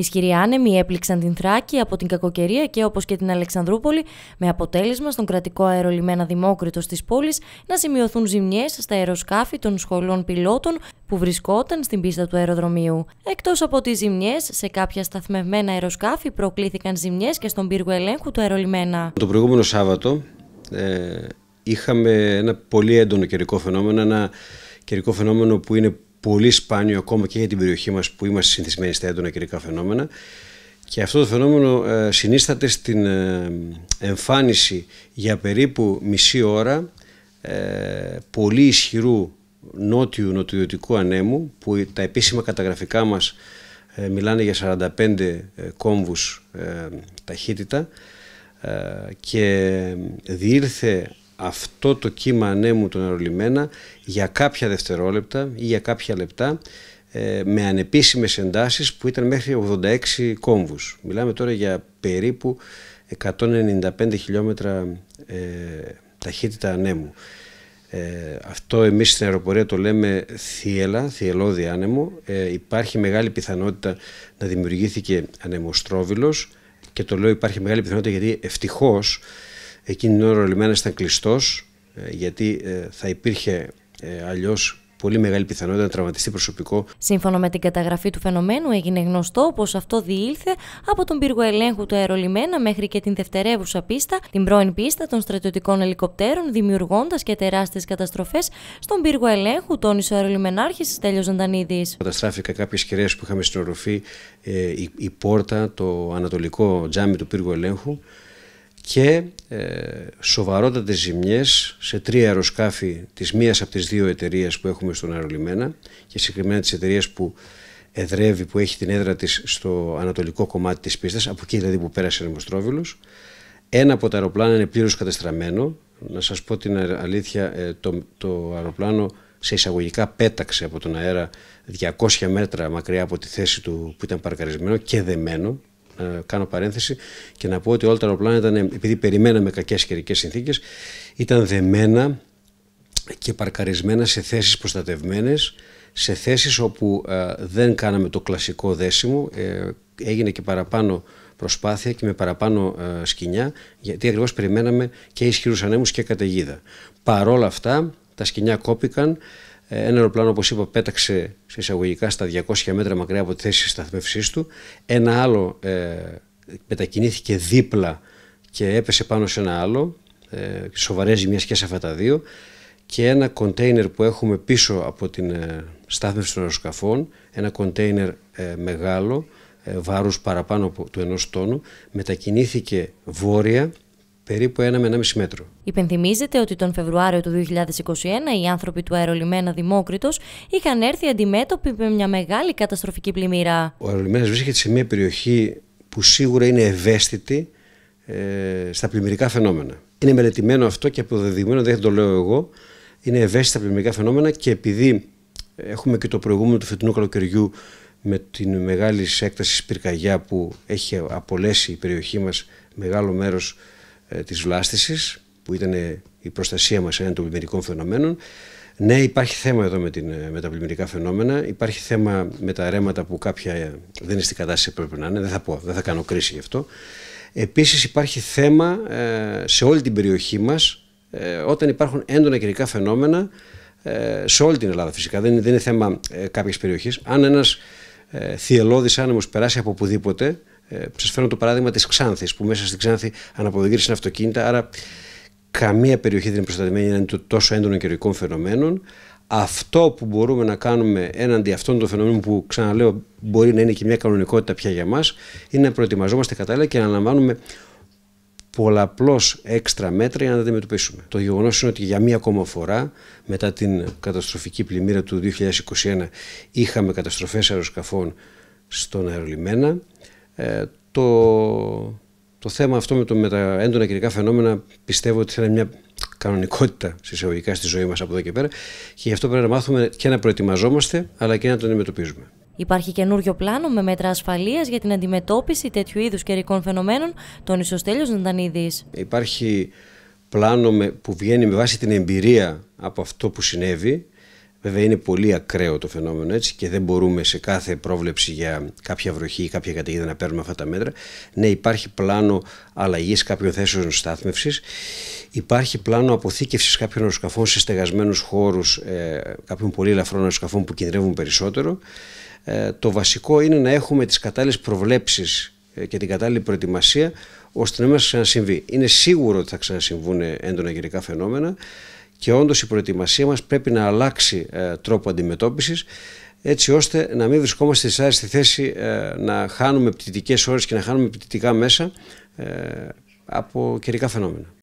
Ισχυροί άνεμοι έπληξαν την Θράκη από την κακοκαιρία και όπως και την Αλεξανδρούπολη, με αποτέλεσμα στον κρατικό αερολιμένα Δημόκριτος της Πόλης να σημειωθούν ζημιές στα αεροσκάφη των σχολών πιλότων που βρισκόταν στην πίστα του αεροδρομίου. Εκτός από τις ζημιές, σε κάποια σταθμευμένα αεροσκάφη προκλήθηκαν ζημιές και στον πύργο ελέγχου του αερολιμένα. Το προηγούμενο Σάββατο ε, είχαμε ένα πολύ έντονο καιρικό φαινόμενο, ένα καιρικό φαινόμενο που είναι πολύ σπάνιο ακόμα και για την περιοχή μας που είμαστε συνηθισμένοι στα έντονα καιρικά φαινόμενα και αυτό το φαινόμενο ε, συνίσταται στην ε, εμφάνιση για περίπου μισή ώρα ε, πολύ ισχυρού νότιου νοτιοτικού ανέμου που τα επίσημα καταγραφικά μας μιλάνε για 45 κόμβους ταχύτητα και διήρθε αυτό το κύμα ανέμου των αερολιμένα για κάποια δευτερόλεπτα ή για κάποια λεπτά ε, με ανεπίσημες εντάσεις που ήταν μέχρι 86 κόμβους. Μιλάμε τώρα για περίπου 195 χιλιόμετρα ε, ταχύτητα ανέμου. Ε, αυτό εμείς στην αεροπορία το λέμε θύελα, θυελώδη άνεμο. υπάρχει μεγάλη πιθανότητα να δημιουργήθηκε ανεμοστρόβιλος και το λέω υπάρχει μεγάλη πιθανότητα γιατί ευτυχώς Εκείνη την ώρα ο λιμένας ήταν κλειστός ε, γιατί ε, θα υπήρχε ε, αλλιώς πολύ μεγάλη πιθανότητα να τραυματιστεί προσωπικό. Σύμφωνα με την καταγραφή του φαινομένου, έγινε γνωστό πως αυτό διήλθε από τον πύργο ελέγχου του αερολιμένα μέχρι και την δευτερεύουσα πίστα, την πρώην πίστα των στρατιωτικών ελικοπτέρων, δημιουργώντας και τεράστιες καταστροφές στον πύργο ελέγχου, των ο αερολιμενάρχης Τέλειο Ζαντανίδης. Καταστράφηκα κάποιες που είχαμε στην οροφή, η, η πόρτα, το ανατολικό τζάμι του πύργου ελέγχου και ε, σοβαρότατες ζημιές σε τρία αεροσκάφη της μίας από τις δύο εταιρείες που έχουμε στον αερολιμένα και συγκεκριμένα της εταιρείας που εδρεύει, που έχει την έδρα της στο ανατολικό κομμάτι της πίστας, από εκεί δηλαδή που πέρασε ο Μοστρόβιλος. Ένα από τα αεροπλάνα είναι πλήρως κατεστραμμένο. Να σας πω την αλήθεια, ε, το, το αεροπλάνο σε εισαγωγικά πέταξε από τον αέρα 200 μέτρα μακριά από τη θέση του που ήταν παρκαρισμένο και δεμένο ε, κάνω παρένθεση και να πω ότι όλα τα αεροπλάνα ήταν, επειδή περιμέναμε κακές καιρικές συνθήκες, ήταν δεμένα και παρκαρισμένα σε θέσεις προστατευμένες, σε θέσεις όπου ε, δεν κάναμε το κλασικό δέσιμο, ε, έγινε και παραπάνω προσπάθεια και με παραπάνω ε, σκηνιά, γιατί ακριβώς περιμέναμε και ισχυρούς ανέμους και καταιγίδα. Παρόλα αυτά, τα σκηνιά κόπηκαν, ε, ένα αεροπλάνο, όπως είπα, πέταξε σε εισαγωγικά στα 200 μέτρα μακριά από τη θέση σταθμεύσή του. Ένα άλλο ε, μετακινήθηκε δίπλα και έπεσε πάνω σε ένα άλλο. Ε, Σοβαρέ ζημιέ και σε αυτά τα δύο. Και ένα κοντέινερ που έχουμε πίσω από την ε, στάθμευση των αεροσκαφών, ένα κοντέινερ ε, μεγάλο, βάρους παραπάνω από, του ενός τόνου, μετακινήθηκε βόρεια περίπου 1 με 1,5 μέτρο. Υπενθυμίζεται ότι τον Φεβρουάριο του 2021 οι άνθρωποι του αερολιμένα Δημόκρητο είχαν έρθει αντιμέτωποι με μια μεγάλη καταστροφική πλημμύρα. Ο αερολιμένας βρίσκεται σε μια περιοχή που σίγουρα είναι ευαίσθητη ε, στα πλημμυρικά φαινόμενα. Είναι μελετημένο αυτό και αποδεδειγμένο, δεν το λέω εγώ. Είναι ευαίσθητα πλημμυρικά φαινόμενα και επειδή έχουμε και το προηγούμενο του φετινού καλοκαιριού με την μεγάλη έκταση πυρκαγιά που έχει απολέσει η περιοχή μας μεγάλο μέρος ε, της βλάστησης που ήταν ε, η προστασία μας έναν των πλημμυρικών φαινομένων. Ναι, υπάρχει θέμα εδώ με, την, ε, με τα πλημμυρικά φαινόμενα. Υπάρχει θέμα με τα ρέματα που κάποια δεν είναι στην κατάσταση που πρέπει να είναι. Δεν θα πω, δεν θα κάνω κρίση γι' αυτό. Επίσης υπάρχει θέμα σε όλη την περιοχή μας όταν υπάρχουν έντονα καιρικά φαινόμενα σε όλη την Ελλάδα φυσικά. Δεν είναι, θέμα κάποιες περιοχές. Αν ένας θυελώδης άνεμος περάσει από οπουδήποτε ε, Σας φέρνω το παράδειγμα της Ξάνθης, που μέσα στην Ξάνθη αναποδογύρισαν αυτοκίνητα. Άρα, καμία περιοχή δεν είναι προστατευμένη έναντι τόσο έντονων καιρικών φαινομένων. Αυτό που μπορούμε να κάνουμε έναντι αυτών των φαινομένων που ξαναλέω μπορεί να είναι και μια κανονικότητα πια για μας, είναι να προετοιμαζόμαστε κατάλληλα και να αναλαμβάνουμε πολλαπλώς έξτρα μέτρα για να τα αντιμετωπίσουμε. Το γεγονός είναι ότι για μία ακόμα φορά, μετά την καταστροφική πλημμύρα του 2021, είχαμε καταστροφές αεροσκαφών στον αερολιμένα. Ε, το, το θέμα αυτό με, το, με τα έντονα καιρικά φαινόμενα πιστεύω ότι θα είναι μια κανονικότητα συσσαγωγικά στη ζωή μας από εδώ και πέρα. Και γι' αυτό πρέπει να μάθουμε και να προετοιμαζόμαστε, αλλά και να τον αντιμετωπίζουμε. Υπάρχει καινούριο πλάνο με μέτρα ασφαλείας για την αντιμετώπιση τέτοιου είδους καιρικών φαινομένων, τον Ισοστέλιος Ζωντανίδη. Υπάρχει πλάνο με, που βγαίνει με βάση την εμπειρία από αυτό που συνέβη Βέβαια είναι πολύ ακραίο το φαινόμενο έτσι και δεν μπορούμε σε κάθε πρόβλεψη για κάποια βροχή ή κάποια καταιγίδα να παίρνουμε αυτά τα μέτρα. Ναι, υπάρχει πλάνο αλλαγής κάποιων θέσεων στάθμευσης, υπάρχει πλάνο αποθήκευσης κάποιων αεροσκαφών σε στεγασμένους χώρους, ε, κάποιων πολύ ελαφρών αεροσκαφών που κινδυνεύουν περισσότερο. Ε, το βασικό είναι να έχουμε τις κατάλληλες προβλέψεις ε, και την κατάλληλη προετοιμασία ώστε να μην μας ξανασυμβεί. Είναι σίγουρο ότι θα ξανασυμβούν έντονα γερικά φαινόμενα και όντως η προετοιμασία μας πρέπει να αλλάξει ε, τρόπο αντιμετώπισης έτσι ώστε να μην βρισκόμαστε σε στη θέση ε, να χάνουμε πτυτικές ώρες και να χάνουμε πτυτικά μέσα ε, από καιρικά φαινόμενα.